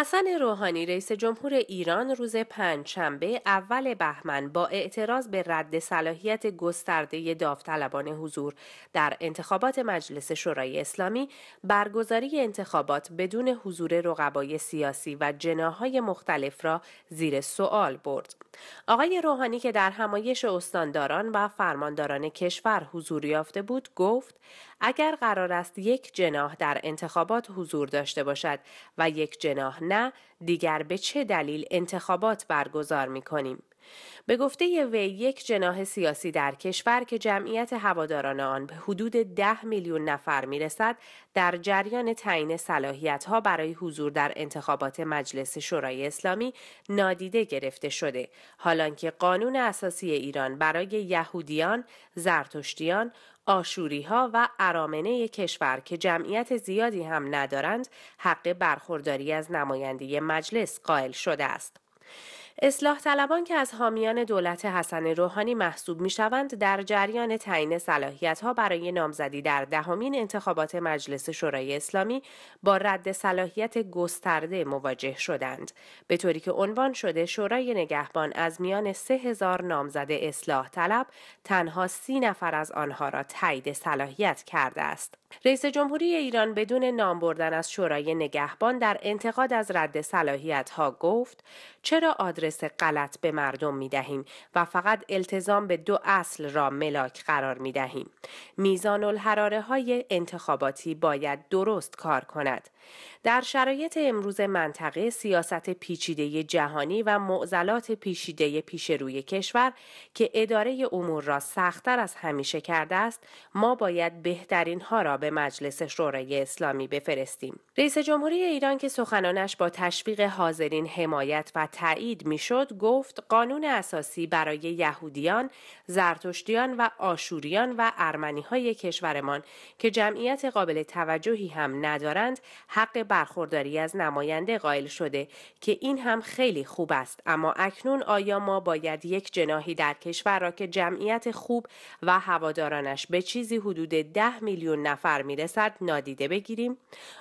حسن روحانی رئیس جمهور ایران روز پنج شنبه اول بهمن با اعتراض به رد صلاحیت گسترده داوطلبان حضور در انتخابات مجلس شورای اسلامی برگزاری انتخابات بدون حضور رقبای سیاسی و جناهای مختلف را زیر سوال برد. آقای روحانی که در همایش استانداران و فرمانداران کشور حضور یافته بود گفت اگر قرار است یک جناح در انتخابات حضور داشته باشد و یک جناح نه دیگر به چه دلیل انتخابات برگزار می کنیم. به گفته وی یک جناه سیاسی در کشور که جمعیت هواداران آن به حدود ده میلیون نفر میرسد در جریان تعیین صلاحیت ها برای حضور در انتخابات مجلس شورای اسلامی نادیده گرفته شده حالانکه قانون اساسی ایران برای یهودیان، زرتشتیان، آشوری ها و ارامنه کشور که جمعیت زیادی هم ندارند حق برخورداری از نماینده مجلس قائل شده است. اصلاح طلبان که از حامیان دولت حسن روحانی محسوب می شوند در جریان تعیین صلاحیت ها برای نامزدی در دهمین انتخابات مجلس شورای اسلامی با رد صلاحیت گسترده مواجه شدند به طوری که عنوان شده شورای نگهبان از میان 3000 نامزد اصلاح طلب تنها سی نفر از آنها را تایید صلاحیت کرده است رئیس جمهوری ایران بدون نام بردن از شورای نگهبان در انتقاد از رد صلاحیت ها گفت چرا آدرس آدرس غلط به مردم می دهیم و فقط التزام به دو اصل را ملاک قرار می دهیم. میزان الحراره های انتخاباتی باید درست کار کند. در شرایط امروز منطقه سیاست پیچیده جهانی و معضلات پیچیده پیش روی کشور که اداره امور را سختتر از همیشه کرده است ما باید بهترین ها را به مجلس شورای اسلامی بفرستیم رئیس جمهوری ایران که سخنانش با تشویق حاضرین حمایت و تایید می شد گفت قانون اساسی برای یهودیان، زرتشتیان و آشوریان و ارمنی های کشورمان که جمعیت قابل توجهی هم ندارند حق برخورداری از نماینده قائل شده که این هم خیلی خوب است اما اکنون آیا ما باید یک جناهی در کشور را که جمعیت خوب و هوادارانش به چیزی حدود ده میلیون نفر میرسد نادیده بگیریم؟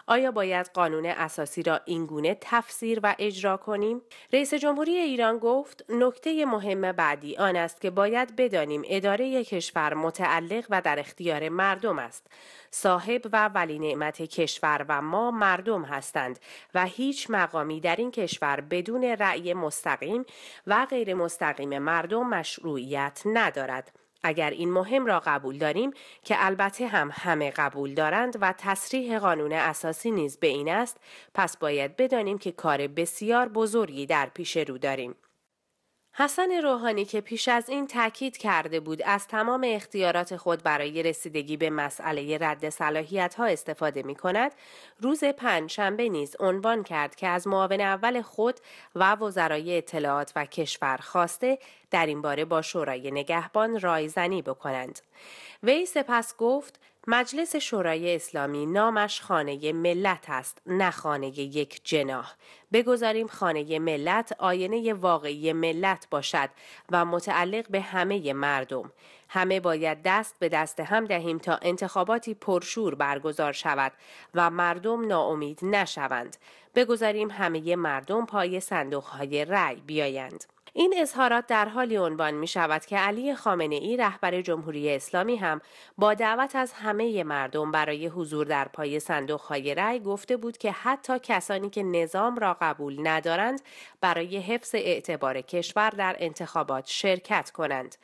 آیا باید قانون اساسی را اینگونه تفسیر و اجرا کنیم؟ رئیس جمهوری ایران گفت نکته مهم بعدی آن است که باید بدانیم اداره کشور متعلق و در اختیار مردم است. صاحب و ولی نعمت کشور و ما مردم هستند و هیچ مقامی در این کشور بدون رأی مستقیم و غیر مستقیم مردم مشروعیت ندارد. اگر این مهم را قبول داریم که البته هم همه قبول دارند و تصریح قانون اساسی نیز به این است پس باید بدانیم که کار بسیار بزرگی در پیش رو داریم حسن روحانی که پیش از این تاکید کرده بود از تمام اختیارات خود برای رسیدگی به مسئله رد صلاحیت ها استفاده می کند، روز پنجشنبه نیز عنوان کرد که از معاون اول خود و وزرای اطلاعات و کشور خواسته در این باره با شورای نگهبان رایزنی بکنند. وی سپس گفت مجلس شورای اسلامی نامش خانه ملت است نه خانه یک جناح بگذاریم خانه ملت آینه واقعی ملت باشد و متعلق به همه مردم همه باید دست به دست هم دهیم تا انتخاباتی پرشور برگزار شود و مردم ناامید نشوند بگذاریم همه مردم پای صندوق های رأی بیایند این اظهارات در حالی عنوان می شود که علی خامنه ای رهبر جمهوری اسلامی هم با دعوت از همه مردم برای حضور در پای صندوق های رأی گفته بود که حتی کسانی که نظام را قبول ندارند برای حفظ اعتبار کشور در انتخابات شرکت کنند.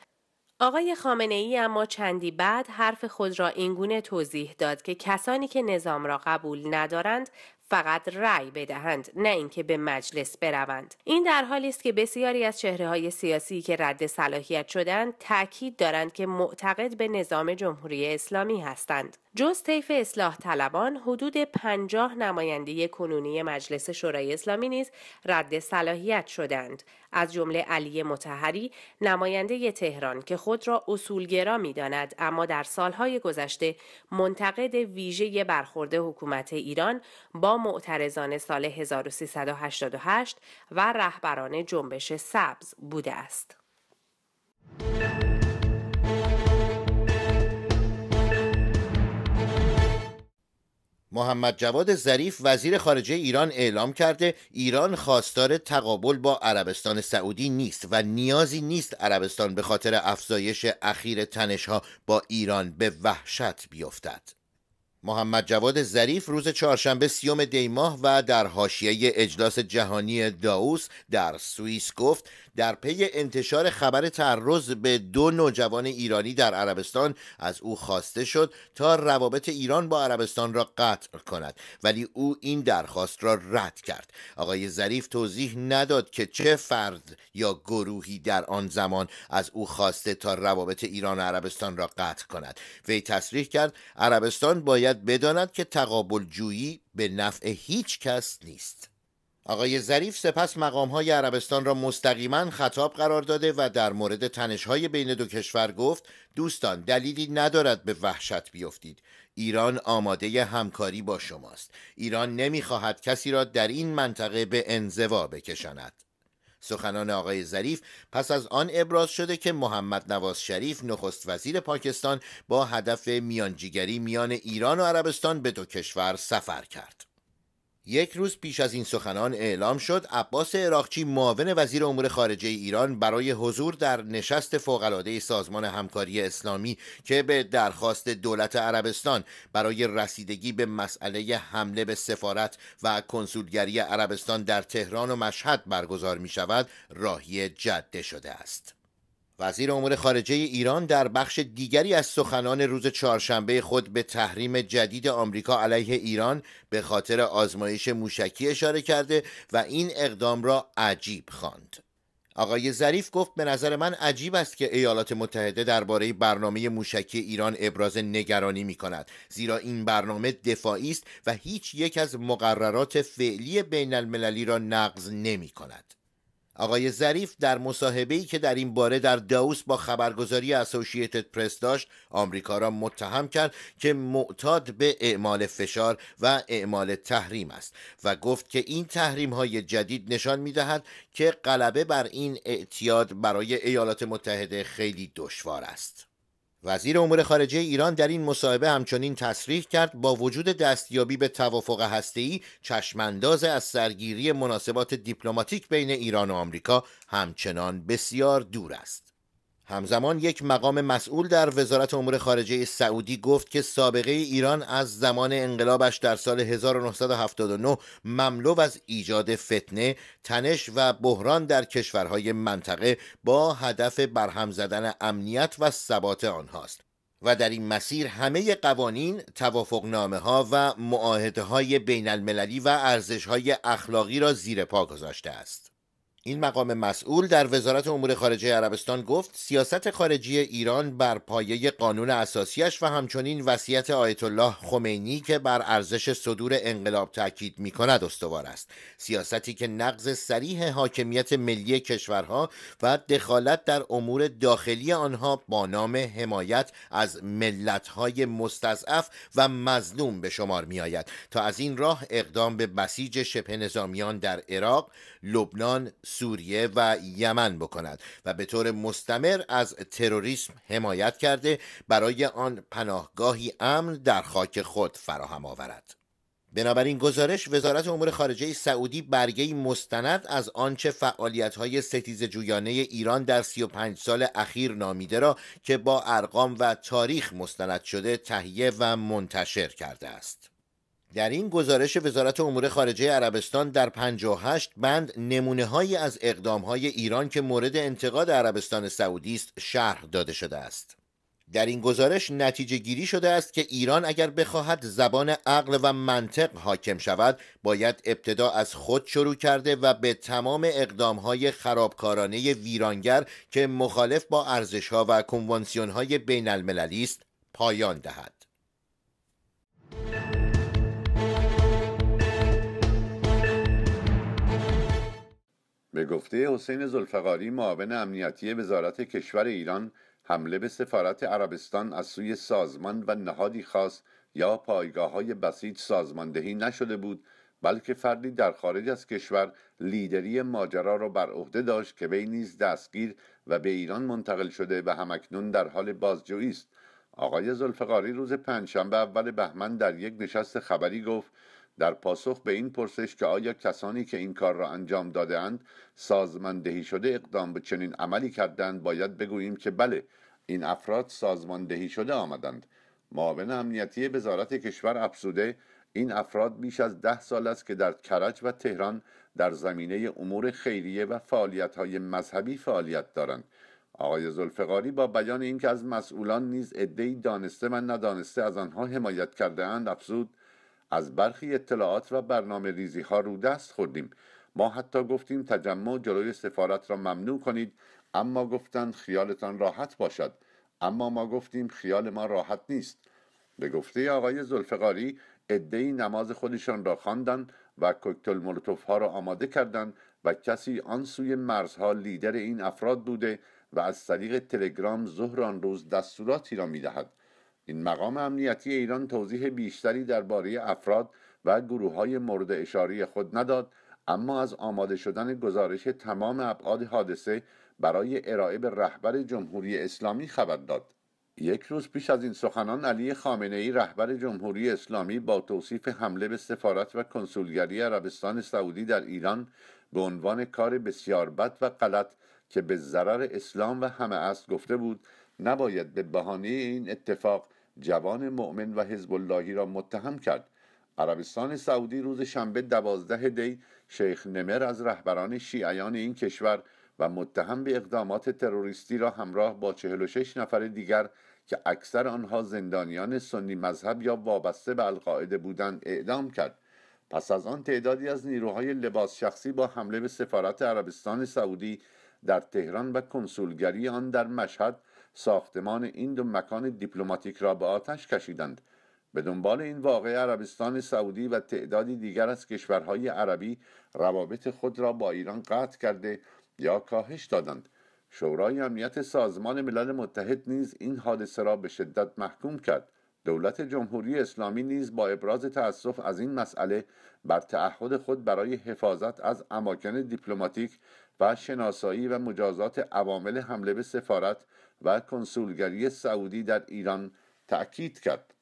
آقای خامنه ای اما چندی بعد حرف خود را اینگونه توضیح داد که کسانی که نظام را قبول ندارند فقط رأی بدهند نه اینکه به مجلس بروند این در حالی است که بسیاری از چهره های سیاسی که رد صلاحیت شدند تاکید دارند که معتقد به نظام جمهوری اسلامی هستند جز طیف اصلاح طلبان حدود پنجاه نماینده کنونی مجلس شورای اسلامی نیز رد صلاحیت شدند از جمله علی متحری نماینده تهران که خود را اصولگرا میداند اما در سالهای گذشته منتقد ویژه برخورد حکومت ایران با معترضان سال 1388 و رهبران جنبش سبز بوده است. محمد جواد ظریف وزیر خارجه ایران اعلام کرده ایران خواستار تقابل با عربستان سعودی نیست و نیازی نیست عربستان به خاطر افزایش اخیر تنشها با ایران به وحشت بیفتد. محمد جواد ظریف روز چهارشنبه سیوم دیماه و در حاشیه اجلاس جهانی داوس در سوئیس گفت در پی انتشار خبر تعرض به دو نوجوان ایرانی در عربستان از او خواسته شد تا روابط ایران با عربستان را قطع کند ولی او این درخواست را رد کرد آقای ظریف توضیح نداد که چه فرد یا گروهی در آن زمان از او خواسته تا روابط ایران و عربستان را قطع کند وی تصریح کرد عربستان باید بداند که تقابل جویی به نفع هیچ کس نیست آقای ظریف سپس های عربستان را مستقیما خطاب قرار داده و در مورد های بین دو کشور گفت دوستان دلیلی ندارد به وحشت بیفتید ایران آماده همکاری با شماست ایران نمیخواهد کسی را در این منطقه به انزوا بکشاند سخنان آقای ظریف پس از آن ابراز شده که محمد نواز شریف نخست وزیر پاکستان با هدف میانجیگری میان ایران و عربستان به دو کشور سفر کرد یک روز پیش از این سخنان اعلام شد عباس عراقچی معاون وزیر امور خارجه ایران برای حضور در نشست فوقالعاده سازمان همکاری اسلامی که به درخواست دولت عربستان برای رسیدگی به مسئله حمله به سفارت و کنسولگری عربستان در تهران و مشهد برگزار می شود راهی جده شده است. وزیر امور خارجه ایران در بخش دیگری از سخنان روز چهارشنبه خود به تحریم جدید آمریکا علیه ایران به خاطر آزمایش موشکی اشاره کرده و این اقدام را عجیب خواند. آقای ظریف گفت به نظر من عجیب است که ایالات متحده درباره برنامه موشکی ایران ابراز نگرانی می کند زیرا این برنامه دفاعی است و هیچ یک از مقررات فعلی بین المللی را نقض نمی کند آقای ظریف در مصاحبه‌ای که در این باره در داوس با خبرگزاری اسوسییتد پرس داشت آمریکا را متهم کرد که معتاد به اعمال فشار و اعمال تحریم است و گفت که این تحریم های جدید نشان می‌دهد که غلبه بر این اعتیاد برای ایالات متحده خیلی دشوار است وزیر امور خارجه ایران در این مصاحبه همچنین تصریح کرد با وجود دستیابی به توافق هسته‌ای چشمانداز از سرگیری مناسبات دیپلماتیک بین ایران و آمریکا همچنان بسیار دور است. همزمان یک مقام مسئول در وزارت امور خارجه سعودی گفت که سابقه ایران از زمان انقلابش در سال 1979 مملو از ایجاد فتنه، تنش و بحران در کشورهای منطقه با هدف برهم زدن امنیت و ثبات آنهاست. و در این مسیر همه قوانین، نامه ها و معاهده های بین المللی و ارزش های اخلاقی را زیر پا گذاشته است. این مقام مسئول در وزارت امور خارجه عربستان گفت سیاست خارجی ایران بر پایه قانون اساسیش و همچنین وصیت آیت الله خمینی که بر ارزش صدور انقلاب تاکید می کند استوار است سیاستی که نقض سریح حاکمیت ملی کشورها و دخالت در امور داخلی آنها با نام حمایت از ملتهای مستضعف و مظلوم به شمار می آید تا از این راه اقدام به بسیج شبه نظامیان در عراق لبنان سوریه و یمن بکند و به طور مستمر از تروریسم حمایت کرده برای آن پناهگاهی امن در خاک خود فراهم آورد بنابراین گزارش وزارت امور خارجه سعودی برگه مستند از آنچه های ستیز جویانه ایران در 35 سال اخیر نامیده را که با ارقام و تاریخ مستند شده تهیه و منتشر کرده است. در این گزارش وزارت امور خارجه عربستان در 58 بند نمونه هایی از اقدام های ایران که مورد انتقاد عربستان سعودی است شرح داده شده است. در این گزارش نتیجه گیری شده است که ایران اگر بخواهد زبان عقل و منطق حاکم شود باید ابتدا از خود شروع کرده و به تمام های خرابکارانه ویرانگر که مخالف با ارزش ها و های بین المللی است پایان دهد. به گفته حسین زلفقاری معاون امنیتی وزارت کشور ایران حمله به سفارت عربستان از سوی سازمان و نهادی خاص یا پایگاه های بسیج سازماندهی نشده بود بلکه فردی در خارج از کشور لیدری ماجرا را بر عهده داشت که وی نیز دستگیر و به ایران منتقل شده و همکنون در حال بازجویی است آقای زلفقاری روز پنجشنبه اول بهمن در یک نشست خبری گفت در پاسخ به این پرسش که آیا کسانی که این کار را انجام دادهاند سازماندهی شده اقدام به چنین عملی کردند باید بگوییم که بله این افراد سازماندهی شده آمدند معاون امنیتی وزارت کشور افزوده این افراد بیش از ده سال است که در کرج و تهران در زمینه امور خیریه و فعالیت‌های مذهبی فعالیت دارند آقای زلفقاری با بیان اینکه از مسئولان نیز عدهای دانسته و ندانسته از آنها حمایت کردهاند افزود از برخی اطلاعات و برنامه ریزی ها رو دست خوردیم ما حتی گفتیم تجمع جلوی سفارت را ممنوع کنید اما گفتند خیالتان راحت باشد اما ما گفتیم خیال ما راحت نیست به گفته آقای زلفقاری عدهای نماز خودشان را خواندند و کوکتل مولوتوف ها را آماده کردند و کسی آن سوی مرزها لیدر این افراد بوده و از طریق تلگرام ظهر آن روز دستوراتی را میدهد این مقام امنیتی ایران توضیح بیشتری درباره افراد و گروه های مورد اشاره خود نداد اما از آماده شدن گزارش تمام ابعاد حادثه برای ارائه به رهبر جمهوری اسلامی خبر داد یک روز پیش از این سخنان علی خامنه ای رهبر جمهوری اسلامی با توصیف حمله به سفارت و کنسولگری عربستان سعودی در ایران به عنوان کار بسیار بد و غلط که به ضرر اسلام و همه است گفته بود نباید به بهانه این اتفاق جوان مؤمن و حزب اللهی را متهم کرد عربستان سعودی روز شنبه دوازده دی شیخ نمر از رهبران شیعیان این کشور و متهم به اقدامات تروریستی را همراه با 46 نفر دیگر که اکثر آنها زندانیان سنی مذهب یا وابسته به القاعده بودند اعدام کرد پس از آن تعدادی از نیروهای لباس شخصی با حمله به سفارت عربستان سعودی در تهران و کنسولگری آن در مشهد ساختمان این دو مکان دیپلماتیک را به آتش کشیدند به دنبال این واقعه عربستان سعودی و تعدادی دیگر از کشورهای عربی روابط خود را با ایران قطع کرده یا کاهش دادند شورای امنیت سازمان ملل متحد نیز این حادثه را به شدت محکوم کرد دولت جمهوری اسلامی نیز با ابراز تأسف از این مسئله بر تعهد خود برای حفاظت از اماکن دیپلماتیک و شناسایی و مجازات عوامل حمله به سفارت و کنسولگری سعودی در ایران تأکید کرد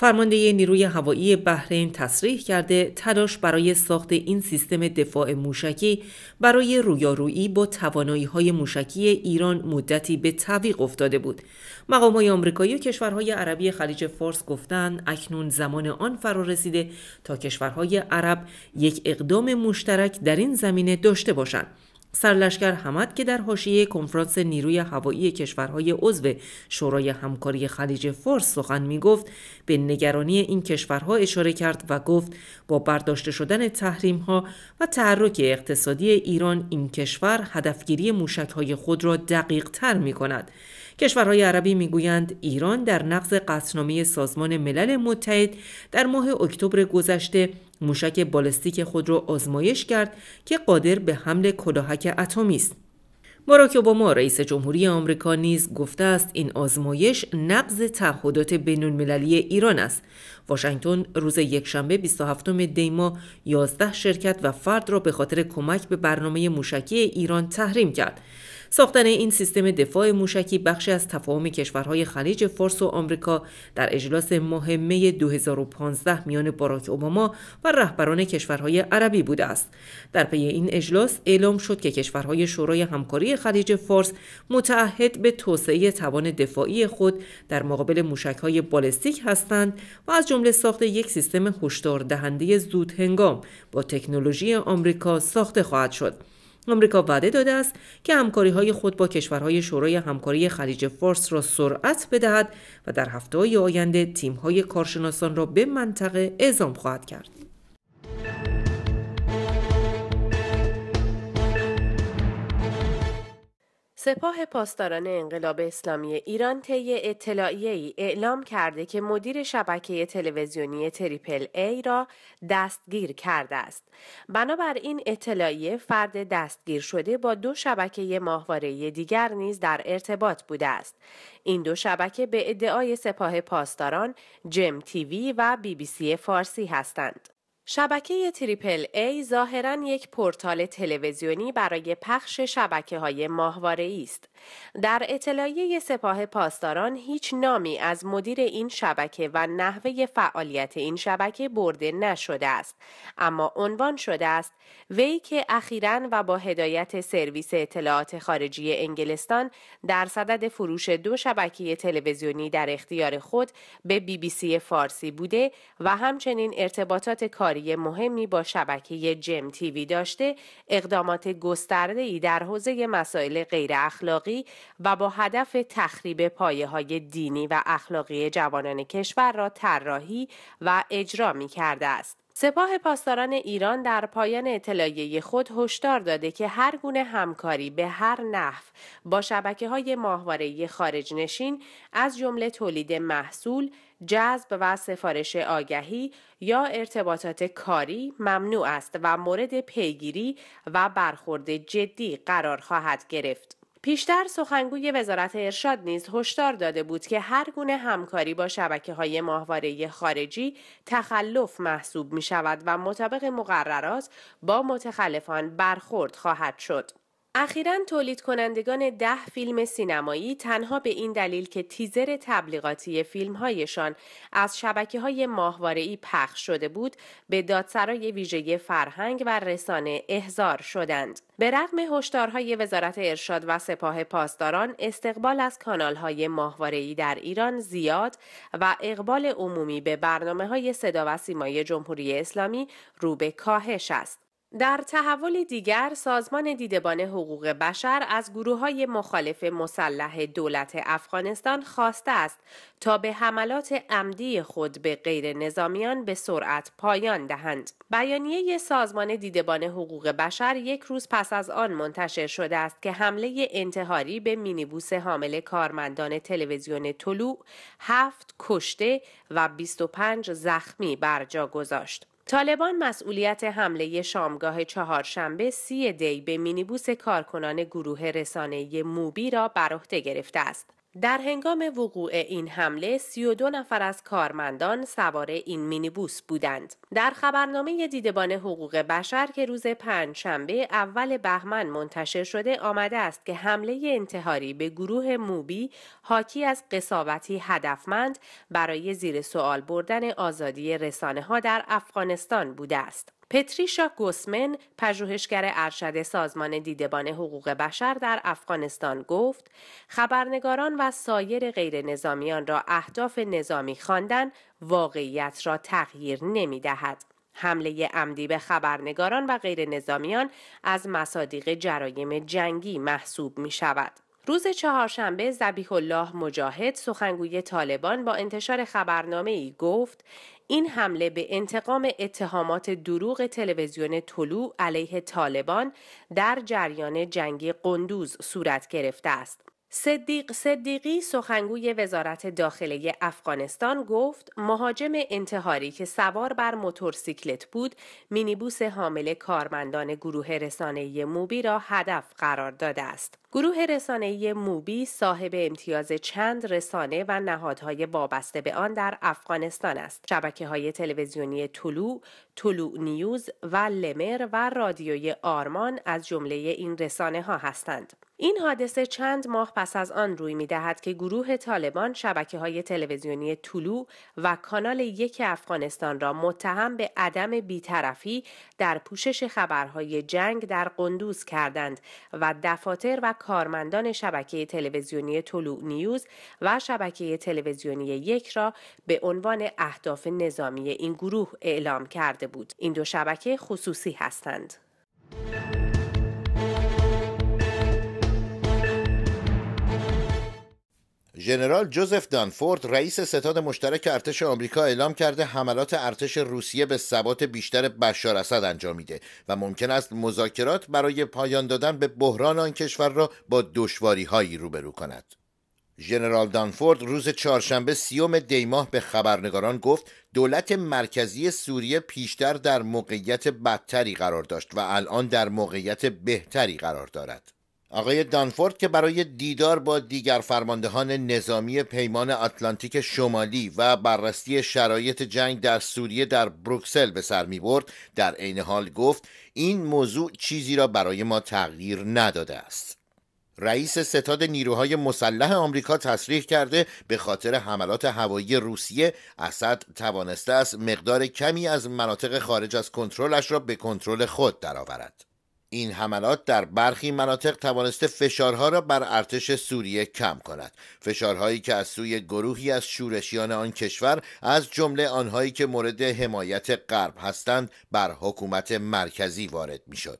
فرمانده نیروی هوایی بحرین تصریح کرده تلاش برای ساخت این سیستم دفاع موشکی برای رویارویی با توانایی های موشکی ایران مدتی به تعویق افتاده بود. مقام های آمریکایی و کشورهای عربی خلیج فارس گفتند اکنون زمان آن فرا رسیده تا کشورهای عرب یک اقدام مشترک در این زمینه داشته باشند. سرلشکر حمد که در حاشیه کنفرانس نیروی هوایی کشورهای عضو شورای همکاری خلیج فارس سخن می گفت به نگرانی این کشورها اشاره کرد و گفت با برداشته شدن تحریم ها و تحرک اقتصادی ایران این کشور هدفگیری موشک های خود را دقیق تر می کند. کشورهای عربی میگویند ایران در نقض قطعنامه سازمان ملل متحد در ماه اکتبر گذشته موشک بالستیک خود را آزمایش کرد که قادر به حمل کلاهک اتمی است باراک اوباما رئیس جمهوری آمریکا نیز گفته است این آزمایش نقض تعهدات بین ایران است واشنگتن روز یکشنبه 27 دی ماه 11 شرکت و فرد را به خاطر کمک به برنامه موشکی ایران تحریم کرد ساختن این سیستم دفاع موشکی بخشی از تفاهم کشورهای خلیج فارس و آمریکا در اجلاس مهمه 2015 میان باراک اوباما و رهبران کشورهای عربی بوده است. در پی این اجلاس اعلام شد که کشورهای شورای همکاری خلیج فارس متعهد به توسعه توان دفاعی خود در مقابل موشکهای بالستیک هستند و از جمله ساخت یک سیستم هشدار دهنده زود هنگام با تکنولوژی آمریکا ساخته خواهد شد. آمریکا وعده داده است که همکاری های خود با کشورهای شورای همکاری خلیج فارس را سرعت بدهد و در هفته های آینده تیم های کارشناسان را به منطقه اعزام خواهد کرد. سپاه پاسداران انقلاب اسلامی ایران طی اطلاعیه ای اعلام کرده که مدیر شبکه تلویزیونی تریپل ای را دستگیر کرده است. بنابر این اطلاعیه فرد دستگیر شده با دو شبکه ماهواره دیگر نیز در ارتباط بوده است. این دو شبکه به ادعای سپاه پاسداران جم تیوی و بی بی سی فارسی هستند. شبکه تریپل ای ظاهرا یک پورتال تلویزیونی برای پخش شبکه های ماهواره است. در اطلاعیه سپاه پاسداران هیچ نامی از مدیر این شبکه و نحوه فعالیت این شبکه برده نشده است، اما عنوان شده است وی که اخیرا و با هدایت سرویس اطلاعات خارجی انگلستان در صدد فروش دو شبکه تلویزیونی در اختیار خود به بی بی سی فارسی بوده و همچنین ارتباطات کاری همکاری مهمی با شبکه جم تیوی داشته اقدامات گسترده ای در حوزه مسائل غیر اخلاقی و با هدف تخریب پایه های دینی و اخلاقی جوانان کشور را طراحی و اجرا می کرده است. سپاه پاسداران ایران در پایان اطلاعیه خود هشدار داده که هر گونه همکاری به هر نحو با شبکه های ماهواره خارج نشین از جمله تولید محصول، جذب و سفارش آگهی یا ارتباطات کاری ممنوع است و مورد پیگیری و برخورد جدی قرار خواهد گرفت. پیشتر سخنگوی وزارت ارشاد نیز هشدار داده بود که هر گونه همکاری با شبکه های ماهواره خارجی تخلف محسوب می شود و مطابق مقررات با متخلفان برخورد خواهد شد. اخیرا تولید کنندگان ده فیلم سینمایی تنها به این دلیل که تیزر تبلیغاتی فیلم هایشان از شبکه های ماهواره‌ای پخش شده بود به دادسرای ویژه فرهنگ و رسانه احضار شدند. به رغم هشدارهای وزارت ارشاد و سپاه پاسداران استقبال از کانال های ای در ایران زیاد و اقبال عمومی به برنامه های صدا و سیمای جمهوری اسلامی رو به کاهش است. در تحول دیگر سازمان دیدبان حقوق بشر از گروه های مخالف مسلح دولت افغانستان خواسته است تا به حملات عمدی خود به غیر نظامیان به سرعت پایان دهند. بیانیه سازمان دیدبان حقوق بشر یک روز پس از آن منتشر شده است که حمله انتحاری به مینیبوس حامل کارمندان تلویزیون طلوع هفت کشته و 25 زخمی بر جا گذاشت. طالبان مسئولیت حمله شامگاه چهارشنبه سی دی به مینیبوس کارکنان گروه رسانه موبی را بر عهده گرفته است. در هنگام وقوع این حمله 32 نفر از کارمندان سوار این مینیبوس بودند. در خبرنامه دیدبان حقوق بشر که روز پنج شنبه اول بهمن منتشر شده آمده است که حمله انتحاری به گروه موبی حاکی از قصاوتی هدفمند برای زیر سوال بردن آزادی رسانه ها در افغانستان بوده است. پتریشا گوسمن پژوهشگر ارشد سازمان دیدبان حقوق بشر در افغانستان گفت خبرنگاران و سایر غیر نظامیان را اهداف نظامی خواندن واقعیت را تغییر نمی دهد. حمله عمدی به خبرنگاران و غیر نظامیان از مصادیق جرایم جنگی محسوب می شود. روز چهارشنبه زبیح الله مجاهد سخنگوی طالبان با انتشار خبرنامه ای گفت این حمله به انتقام اتهامات دروغ تلویزیون طلوع علیه طالبان در جریان جنگ قندوز صورت گرفته است صدیق صدیقی سخنگوی وزارت داخله افغانستان گفت مهاجم انتحاری که سوار بر موتورسیکلت بود مینیبوس حامل کارمندان گروه رسانه موبی را هدف قرار داده است. گروه رسانه موبی صاحب امتیاز چند رسانه و نهادهای وابسته به آن در افغانستان است. شبکه های تلویزیونی طلوع، طلوع نیوز و لمر و رادیوی آرمان از جمله این رسانه ها هستند. این حادثه چند ماه پس از آن روی می دهد که گروه طالبان شبکه های تلویزیونی طلوع و کانال یک افغانستان را متهم به عدم بیطرفی در پوشش خبرهای جنگ در قندوز کردند و دفاتر و کارمندان شبکه تلویزیونی طلوع نیوز و شبکه تلویزیونی یک را به عنوان اهداف نظامی این گروه اعلام کرده بود. این دو شبکه خصوصی هستند. ژنرال جوزف دانفورد رئیس ستاد مشترک ارتش آمریکا اعلام کرده حملات ارتش روسیه به ثبات بیشتر بشار اسد انجام میده و ممکن است مذاکرات برای پایان دادن به بحران آن کشور را با دشواری هایی روبرو کند. ژنرال دانفورد روز چهارشنبه سیوم دیماه به خبرنگاران گفت دولت مرکزی سوریه پیشتر در موقعیت بدتری قرار داشت و الان در موقعیت بهتری قرار دارد. آقای دانفورد که برای دیدار با دیگر فرماندهان نظامی پیمان آتلانتیک شمالی و بررسی شرایط جنگ در سوریه در بروکسل به سر می برد در عین حال گفت این موضوع چیزی را برای ما تغییر نداده است رئیس ستاد نیروهای مسلح آمریکا تصریح کرده به خاطر حملات هوایی روسیه اسد توانسته است مقدار کمی از مناطق خارج از کنترلش را به کنترل خود درآورد این حملات در برخی مناطق توانسته فشارها را بر ارتش سوریه کم کند فشارهایی که از سوی گروهی از شورشیان آن کشور از جمله آنهایی که مورد حمایت غرب هستند بر حکومت مرکزی وارد میشد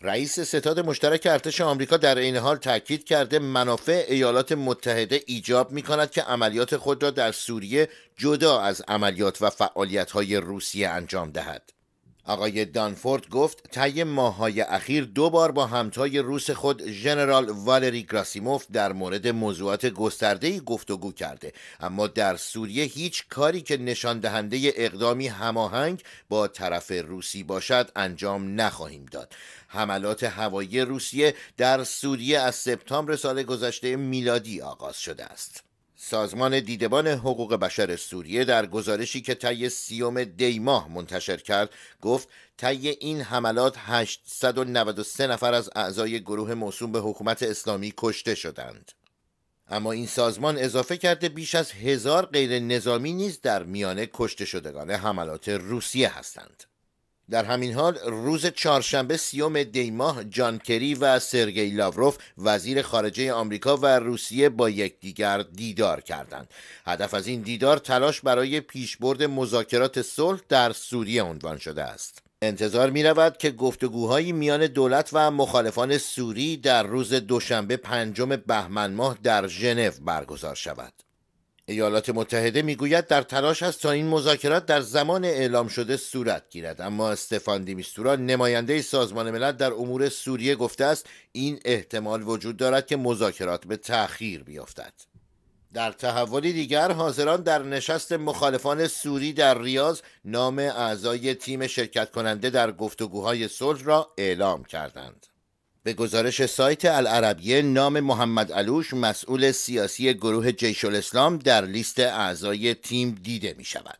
رئیس ستاد مشترک ارتش آمریکا در این حال تاکید کرده منافع ایالات متحده ایجاب می کند که عملیات خود را در سوریه جدا از عملیات و فعالیت های روسیه انجام دهد. آقای دانفورد گفت طی ماهای اخیر دو بار با همتای روس خود ژنرال والری گراسیموف در مورد موضوعات گسترده گفتگو کرده اما در سوریه هیچ کاری که نشان دهنده اقدامی هماهنگ با طرف روسی باشد انجام نخواهیم داد حملات هوایی روسیه در سوریه از سپتامبر سال گذشته میلادی آغاز شده است سازمان دیدبان حقوق بشر سوریه در گزارشی که طی سیوم ماه منتشر کرد گفت طی این حملات 893 نفر از اعضای گروه موسوم به حکومت اسلامی کشته شدند اما این سازمان اضافه کرده بیش از هزار غیر نظامی نیز در میان کشته شدگان حملات روسیه هستند در همین حال روز چهارشنبه سیوم دیماه جان کری و سرگئی لاوروف وزیر خارجه آمریکا و روسیه با یکدیگر دیدار کردند هدف از این دیدار تلاش برای پیشبرد مذاکرات صلح در سوریه عنوان شده است انتظار می رود که گفتگوهایی میان دولت و مخالفان سوری در روز دوشنبه پنجم بهمن ماه در ژنو برگزار شود ایالات متحده میگوید در تلاش است تا این مذاکرات در زمان اعلام شده صورت گیرد اما استفان دیمیستورا نماینده سازمان ملل در امور سوریه گفته است این احتمال وجود دارد که مذاکرات به تأخیر بیفتد در تحولی دیگر حاضران در نشست مخالفان سوری در ریاض نام اعضای تیم شرکت کننده در گفتگوهای صلح را اعلام کردند به گزارش سایت العربیه نام محمد علوش مسئول سیاسی گروه جیش الاسلام در لیست اعضای تیم دیده می شود.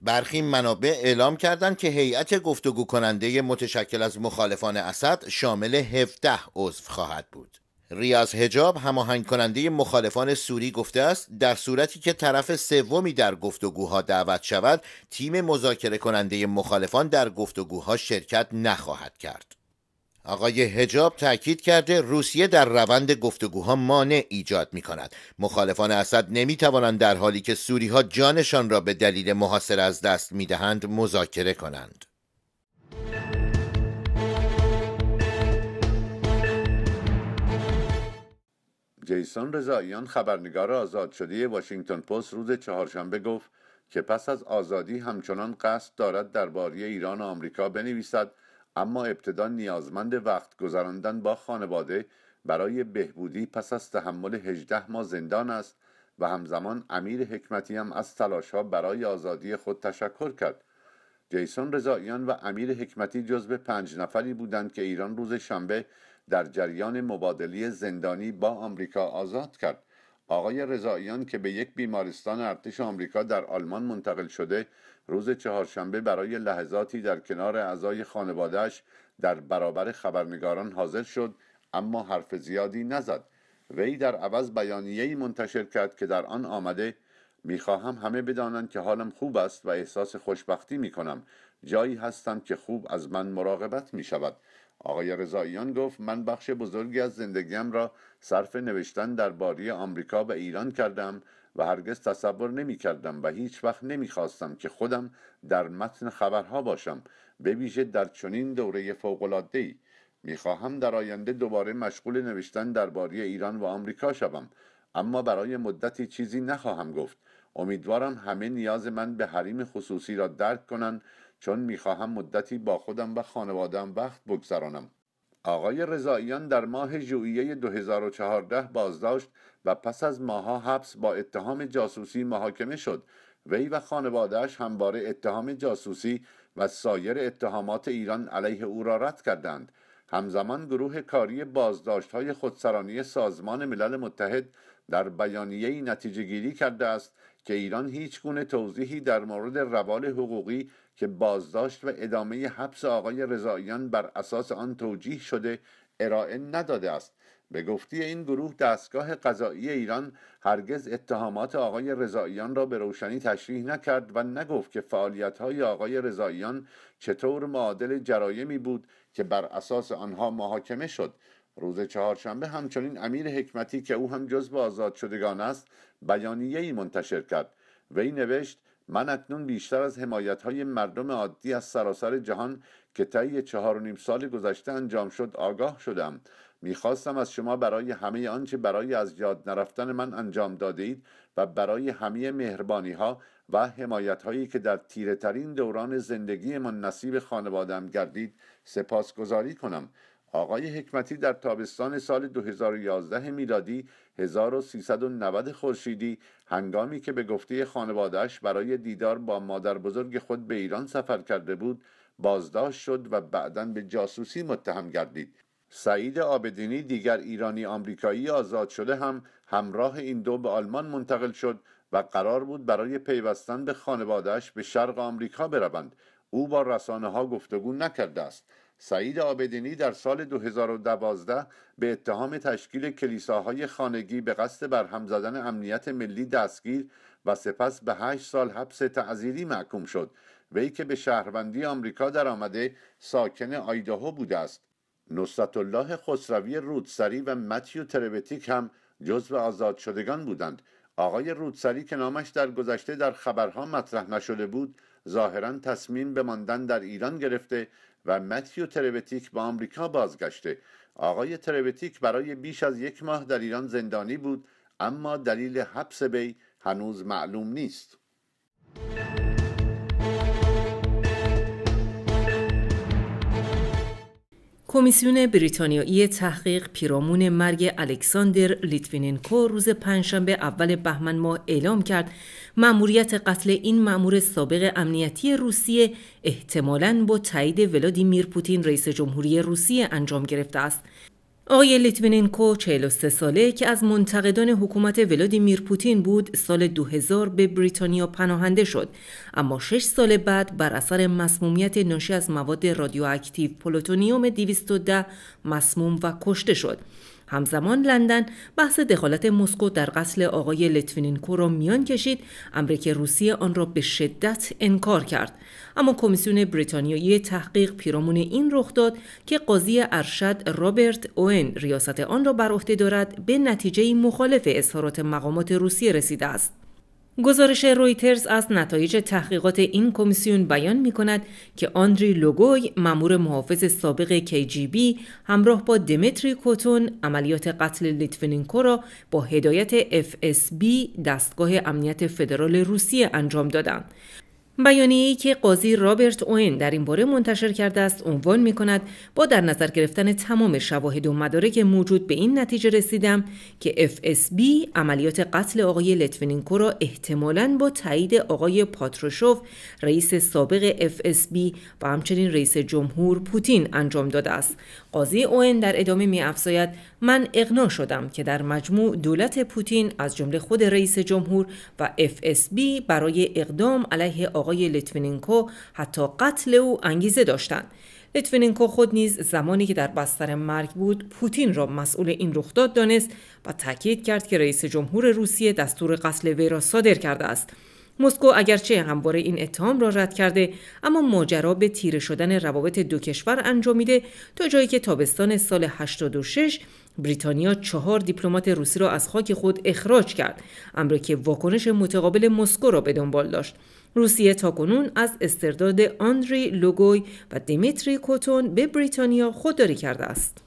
برخی منابع اعلام کردند که هیئت گفتگو کننده متشکل از مخالفان اسد شامل 17 عضو خواهد بود. ریاض هجاب هماهنگ کننده مخالفان سوری گفته است در صورتی که طرف سومی در گفتگوها دعوت شود تیم مذاکره کننده مخالفان در گفتگوها شرکت نخواهد کرد. آقای هجاب تاکید کرده روسیه در روند گفتگوها مانع ایجاد می کند. مخالفان اسد نمی توانند در حالی که سوری ها جانشان را به دلیل محاصره از دست می دهند مذاکره کنند. جیسون رضاییان خبرنگار آزاد شده واشنگتن پست روز چهارشنبه گفت که پس از آزادی همچنان قصد دارد درباره ایران و آمریکا بنویسد اما ابتدا نیازمند وقت گذراندن با خانواده برای بهبودی پس از تحمل 18 ما زندان است و همزمان امیر حکمتی هم از تلاشها برای آزادی خود تشکر کرد جیسون رضاییان و امیر حکمتی جزو پنج نفری بودند که ایران روز شنبه در جریان مبادله زندانی با آمریکا آزاد کرد آقای رضاییان که به یک بیمارستان ارتش آمریکا در آلمان منتقل شده روز چهارشنبه برای لحظاتی در کنار اعضای خانوادهش در برابر خبرنگاران حاضر شد اما حرف زیادی نزد وی در عوض بیانیه‌ای منتشر کرد که در آن آمده میخواهم همه بدانند که حالم خوب است و احساس خوشبختی میکنم جایی هستم که خوب از من مراقبت میشود آقای رضاییان گفت من بخش بزرگی از زندگیم را صرف نوشتن درباره آمریکا و ایران کردم و هرگز تصور نمی کردم و هیچ وقت نمی خواستم که خودم در متن خبرها باشم به ویژه در چنین دوره فوقالعاده ای خواهم در آینده دوباره مشغول نوشتن درباره ایران و آمریکا شوم اما برای مدتی چیزی نخواهم گفت امیدوارم همه نیاز من به حریم خصوصی را درک کنند چون میخواهم مدتی با خودم و خانوادم وقت بگذرانم آقای رضاییان در ماه ژوئیه 2014 بازداشت و پس از ماها حبس با اتهام جاسوسی محاکمه شد وی و خانوادهش همواره اتهام جاسوسی و سایر اتهامات ایران علیه او را رد کردند همزمان گروه کاری بازداشت های خودسرانی سازمان ملل متحد در بیانیه نتیجه کرده است که ایران هیچ گونه توضیحی در مورد روال حقوقی که بازداشت و ادامه حبس آقای رضاییان بر اساس آن توجیه شده ارائه نداده است به گفتی این گروه دستگاه قضایی ایران هرگز اتهامات آقای رضاییان را به روشنی تشریح نکرد و نگفت که فعالیت‌های آقای رضاییان چطور معادل جرایمی بود که بر اساس آنها محاکمه شد روز چهارشنبه همچنین امیر حکمتی که او هم جزو آزاد شدگان است بیانیه ای منتشر کرد وی نوشت من اکنون بیشتر از حمایت های مردم عادی از سراسر جهان که طی چهار و نیم سال گذشته انجام شد آگاه شدم میخواستم از شما برای همه آنچه برای از یاد نرفتن من انجام داده و برای همه مهربانی ها و حمایت هایی که در تیره ترین دوران زندگی من نصیب خانوادم گردید سپاسگزاری کنم آقای حکمتی در تابستان سال 2011 میلادی 1390 خورشیدی هنگامی که به گفته خانوادهش برای دیدار با مادر بزرگ خود به ایران سفر کرده بود بازداشت شد و بعدا به جاسوسی متهم گردید سعید آبدینی دیگر ایرانی آمریکایی آزاد شده هم همراه این دو به آلمان منتقل شد و قرار بود برای پیوستن به خانوادهش به شرق آمریکا بروند او با رسانه ها گفتگو نکرده است سعید آبدینی در سال 2012 به اتهام تشکیل کلیساهای خانگی به قصد برهم زدن امنیت ملی دستگیر و سپس به 8 سال حبس تعذیری محکوم شد وی که به شهروندی آمریکا آمده ساکن آیداهو بوده است نصرت الله خسروی رودسری و متیو تربتیک هم جزو آزاد شدگان بودند آقای رودسری که نامش در گذشته در خبرها مطرح نشده بود ظاهرا تصمیم به ماندن در ایران گرفته و متیو ترویتیک به آمریکا بازگشته آقای ترویتیک برای بیش از یک ماه در ایران زندانی بود اما دلیل حبس بی هنوز معلوم نیست کمیسیون بریتانیایی تحقیق پیرامون مرگ الکساندر لیتویننکو روز پنجشنبه اول بهمن ماه اعلام کرد مأموریت قتل این مأمور سابق امنیتی روسیه احتمالاً با تایید ولادیمیر پوتین رئیس جمهوری روسیه انجام گرفته است آقای لیتوینینکو 43 ساله که از منتقدان حکومت ولادیمیر پوتین بود سال 2000 به بریتانیا پناهنده شد اما 6 سال بعد بر اثر مسمومیت ناشی از مواد رادیواکتیو پلوتونیوم 210 مسموم و کشته شد همزمان لندن بحث دخالت مسکو در قتل آقای لتویننکو را میان کشید امری روسیه آن را به شدت انکار کرد اما کمیسیون بریتانیایی تحقیق پیرامون این رخ داد که قاضی ارشد رابرت اوین ریاست آن را بر عهده دارد به نتیجه مخالف اظهارات مقامات روسیه رسیده است گزارش رویترز از نتایج تحقیقات این کمیسیون بیان می کند که آندری لوگوی مامور محافظ سابق KGB همراه با دمیتری کوتون عملیات قتل لیتفنینکو را با هدایت FSB دستگاه امنیت فدرال روسیه انجام دادند. بیانیه‌ای که قاضی رابرت اوین در این باره منتشر کرده است عنوان می کند با در نظر گرفتن تمام شواهد و مدارک موجود به این نتیجه رسیدم که FSB عملیات قتل آقای لتوینینکو را احتمالاً با تایید آقای پاتروشوف رئیس سابق FSB و همچنین رئیس جمهور پوتین انجام داده است قاضی اون در ادامه می افزاید من اقنا شدم که در مجموع دولت پوتین از جمله خود رئیس جمهور و بی برای اقدام علیه آقای لیتوینینکو حتی قتل او انگیزه داشتند. لیتوینینکو خود نیز زمانی که در بستر مرگ بود پوتین را مسئول این رخداد دانست و تاکید کرد که رئیس جمهور روسیه دستور قتل وی را صادر کرده است. مسکو اگرچه همواره این اتهام را رد کرده اما ماجرا به تیره شدن روابط دو کشور انجامیده تا جایی که تابستان سال 86 بریتانیا چهار دیپلمات روسی را از خاک خود اخراج کرد امری که واکنش متقابل مسکو را به دنبال داشت روسیه تا کنون از استرداد آندری لوگوی و دیمیتری کوتون به بریتانیا خودداری کرده است